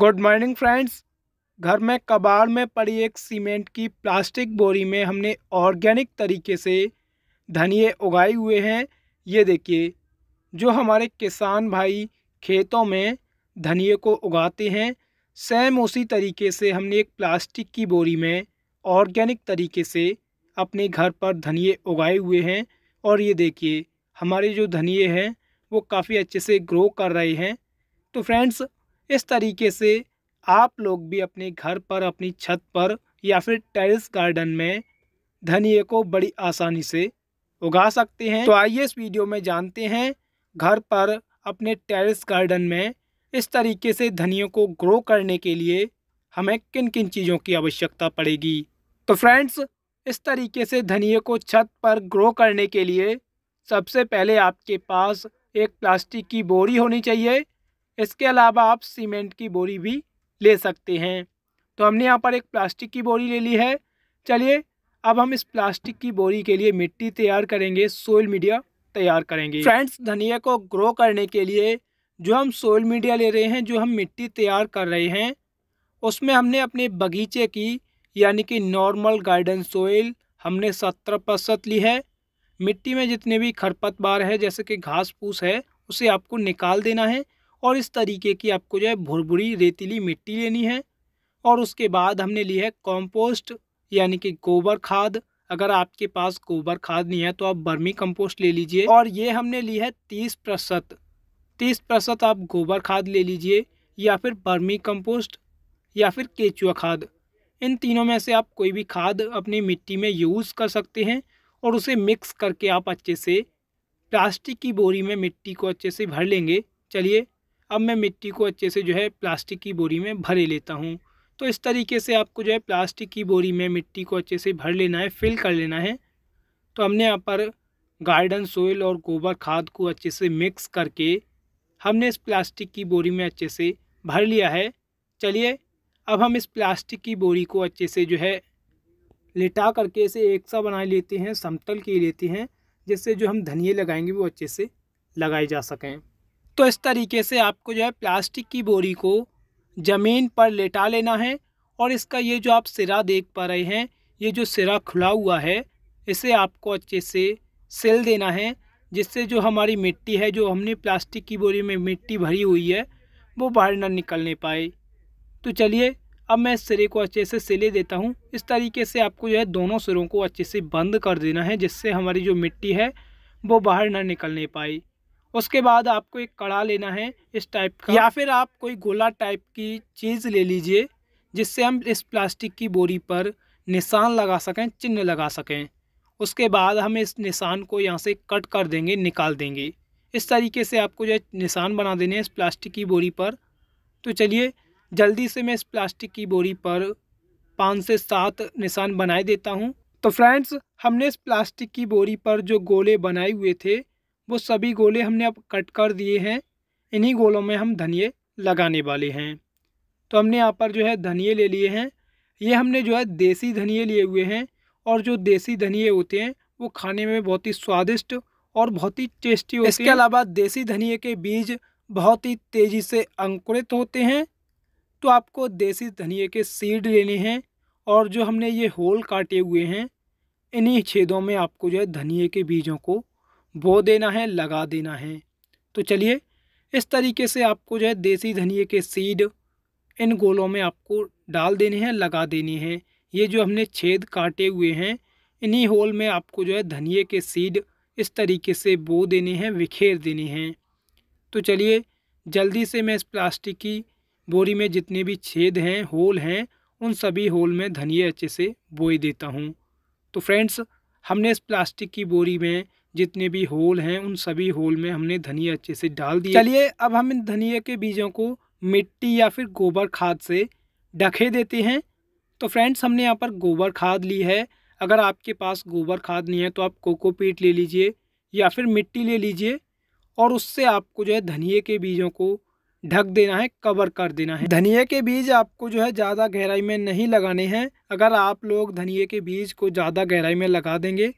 good morning friends घर में कबाड़ में पड़ी एक सीमेंट की प्लास्टिक बोरी में हमने ऑर्गेनिक तरीके से धनिए उगाए हुए हैं ये देखिए जो हमारे किसान भाई खेतों में धनिए को उगाते हैं सेम उसी तरीके से हमने एक प्लास्टिक की बोरी में ऑर्गेनिक तरीके से अपने घर पर धनिए उगाए हुए हैं और ये देखिए हमारे जो धनिए हैं वो काफ़ी अच्छे से ग्रो कर रहे हैं तो फ्रेंड्स इस तरीके से आप लोग भी अपने घर पर अपनी छत पर या फिर टेरिस गार्डन में धनिए को बड़ी आसानी से उगा सकते हैं तो आइए इस वीडियो में जानते हैं घर पर अपने टेरिस गार्डन में इस तरीके से धनियों को ग्रो करने के लिए हमें किन किन चीज़ों की आवश्यकता पड़ेगी तो फ्रेंड्स इस तरीके से धनिए को छत पर ग्रो करने के लिए सबसे पहले आपके पास एक प्लास्टिक की बोरी होनी चाहिए इसके अलावा आप सीमेंट की बोरी भी ले सकते हैं तो हमने यहाँ पर एक प्लास्टिक की बोरी ले ली है चलिए अब हम इस प्लास्टिक की बोरी के लिए मिट्टी तैयार करेंगे सोयल मीडिया तैयार करेंगे फ्रेंड्स धनिया को ग्रो करने के लिए जो हम सोयल मीडिया ले रहे हैं जो हम मिट्टी तैयार कर रहे हैं उसमें हमने अपने बगीचे की यानी कि नॉर्मल गार्डन सोयल हमने सत्तर प्रतिशत ली है मिट्टी में जितने भी खरपतवार है जैसे कि घास फूस है उसे आपको निकाल देना है और इस तरीके की आपको जो है भुरभुरी रेतीली मिट्टी लेनी है और उसके बाद हमने ली है कॉम्पोस्ट यानी कि गोबर खाद अगर आपके पास गोबर खाद नहीं है तो आप बर्मी कंपोस्ट ले लीजिए और ये हमने ली है तीस प्रतिशत तीस प्रतिशत आप गोबर खाद ले लीजिए या फिर बर्मी कंपोस्ट या फिर केचुआ खाद इन तीनों में से आप कोई भी खाद अपनी मिट्टी में यूज़ कर सकते हैं और उसे मिक्स करके आप अच्छे से प्लास्टिक की बोरी में मिट्टी को अच्छे से भर लेंगे चलिए अब मैं मिट्टी को अच्छे से जो है प्लास्टिक की बोरी में भरे लेता हूँ तो इस तरीके से आपको जो है प्लास्टिक की बोरी में मिट्टी को अच्छे से भर लेना है फिल कर लेना है तो हमने यहाँ पर गार्डन सोयल और गोबर खाद को अच्छे से मिक्स करके हमने इस प्लास्टिक की बोरी में अच्छे से भर लिया है चलिए अब हम इस प्लास्टिक की बोरी को अच्छे से जो है लिटा करके इसे एक सा बना लेते हैं समतल के लेते हैं जिससे जो हम धनिए लगाएंगे वो अच्छे से लगाए जा सकें तो इस तरीके से आपको जो है प्लास्टिक की बोरी को ज़मीन पर लेटा लेना है और इसका ये जो आप सिरा देख पा रहे हैं ये जो सिरा खुला हुआ है इसे आपको अच्छे से सिल देना है जिससे जो हमारी मिट्टी है जो हमने प्लास्टिक की बोरी में मिट्टी भरी हुई है वो बाहर ना निकलने पाए तो चलिए अब मैं इस सिरे को अच्छे से सिले देता हूँ इस तरीके से आपको जो है दोनों सिरों को अच्छे से बंद कर देना है जिससे हमारी जो मिट्टी है वो बाहर ना निकलने पाई उसके बाद आपको एक कड़ा लेना है इस टाइप का या फिर आप कोई गोला टाइप की चीज़ ले लीजिए जिससे हम इस प्लास्टिक की बोरी पर निशान लगा सकें चिन्ह लगा सकें उसके बाद हम इस निशान को यहाँ से कट कर देंगे निकाल देंगे इस तरीके से आपको जो निशान बना देने हैं इस प्लास्टिक की बोरी पर तो चलिए जल्दी से मैं इस प्लास्टिक की बोरी पर पाँच से सात निशान बनाए देता हूँ तो फ्रेंड्स हमने इस प्लास्टिक की बोरी पर जो गोले बनाए हुए थे वो सभी गोले हमने अब कट कर दिए हैं इन्हीं गोलों में हम धनिए लगाने वाले हैं तो हमने यहाँ पर जो है धनिए ले लिए हैं ये हमने जो है देसी धनिए लिए हुए हैं और जो देसी धनिए होते हैं वो खाने में बहुत ही स्वादिष्ट और बहुत ही टेस्टी होते हैं इसके अलावा देसी धनिए के बीज बहुत ही तेज़ी से अंकुरित होते हैं तो आपको देसी धनिए के सीड लेने हैं और जो हमने ये होल काटे हुए हैं इन्हीं छेदों में आपको जो है धनिए के बीजों को बो देना है लगा देना है तो चलिए इस तरीके से आपको जो है देसी धनिए के सीड इन गोलों में आपको डाल देने हैं लगा देने हैं ये जो हमने छेद काटे हुए हैं इन्हीं होल में आपको जो है धनिए के सीड इस तरीके से बो देने हैं बिखेर देने हैं तो चलिए जल्दी से मैं इस प्लास्टिक की बोरी में जितने भी छेद हैं होल हैं उन सभी होल में धनिए अच्छे से बोई देता हूँ तो फ्रेंड्स हमने इस प्लास्टिक की बोरी में जितने भी होल हैं उन सभी होल में हमने धनिया अच्छे से डाल दिया चलिए अब हम इन धनिया के बीजों को मिट्टी या फिर गोबर खाद से ढके देते हैं तो फ्रेंड्स हमने यहाँ पर गोबर खाद ली है अगर आपके पास गोबर खाद नहीं है तो आप कोकोपीट ले लीजिए या फिर मिट्टी ले लीजिए और उससे आपको जो है धनिए के बीजों को ढक देना है कवर कर देना है धनिए के बीज आपको जो है ज़्यादा गहराई में नहीं लगाने हैं अगर आप लोग धनिए के बीज को ज़्यादा गहराई में लगा देंगे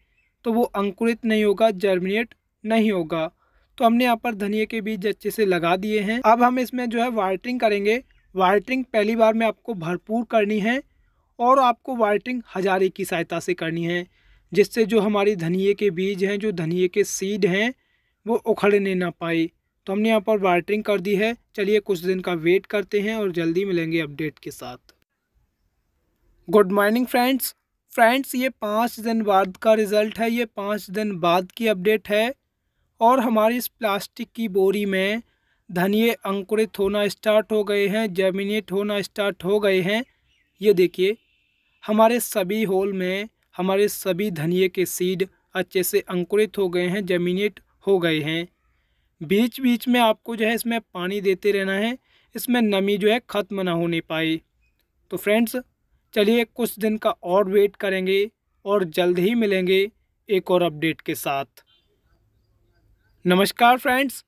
तो वो अंकुरित नहीं होगा जर्मिनेट नहीं होगा तो हमने यहाँ पर धनिए के बीज अच्छे से लगा दिए हैं अब हम इसमें जो है वाटरिंग करेंगे वाटरिंग पहली बार में आपको भरपूर करनी है और आपको वाटरिंग हजारे की सहायता से करनी है जिससे जो हमारी धनिए के बीज हैं जो धनिए के सीड हैं वो उखड़ने ना पाए तो हमने यहाँ पर वाटरिंग कर दी है चलिए कुछ दिन का वेट करते हैं और जल्दी मिलेंगे अपडेट के साथ गुड मॉर्निंग फ्रेंड्स फ्रेंड्स ये पाँच दिन बाद का रिज़ल्ट है ये पाँच दिन बाद की अपडेट है और हमारी इस प्लास्टिक की बोरी में धनिए अंकुरित होना स्टार्ट हो गए हैं जर्मिनेट होना स्टार्ट हो गए हैं ये देखिए हमारे सभी होल में हमारे सभी धनिए के सीड अच्छे से अंकुरित हो गए हैं जर्मिनेट हो गए हैं बीच बीच में आपको जो है इसमें पानी देते रहना है इसमें नमी जो है ख़त्म ना होने पाए तो फ्रेंड्स चलिए कुछ दिन का और वेट करेंगे और जल्द ही मिलेंगे एक और अपडेट के साथ नमस्कार फ्रेंड्स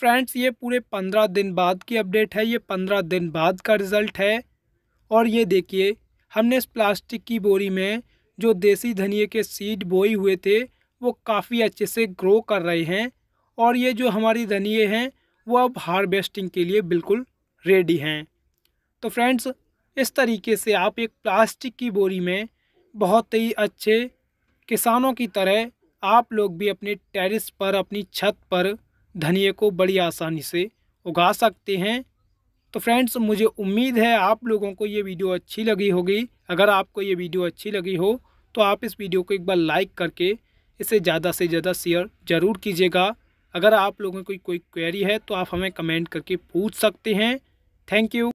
फ्रेंड्स ये पूरे पंद्रह दिन बाद की अपडेट है ये पंद्रह दिन बाद का रिज़ल्ट है और ये देखिए हमने इस प्लास्टिक की बोरी में जो देसी धनिए के सीड बोए हुए थे वो काफ़ी अच्छे से ग्रो कर रहे हैं और ये जो हमारी धनिए हैं वो अब हार्वेस्टिंग के लिए बिल्कुल रेडी हैं तो फ्रेंड्स इस तरीके से आप एक प्लास्टिक की बोरी में बहुत ही अच्छे किसानों की तरह आप लोग भी अपने टेरिस पर अपनी छत पर धनिए को बड़ी आसानी से उगा सकते हैं तो फ्रेंड्स मुझे उम्मीद है आप लोगों को ये वीडियो अच्छी लगी होगी अगर आपको ये वीडियो अच्छी लगी हो तो आप इस वीडियो को एक बार लाइक करके इसे ज़्यादा से ज़्यादा शेयर ज़रूर कीजिएगा अगर आप लोगों की कोई क्वेरी है तो आप हमें कमेंट करके पूछ सकते हैं थैंक यू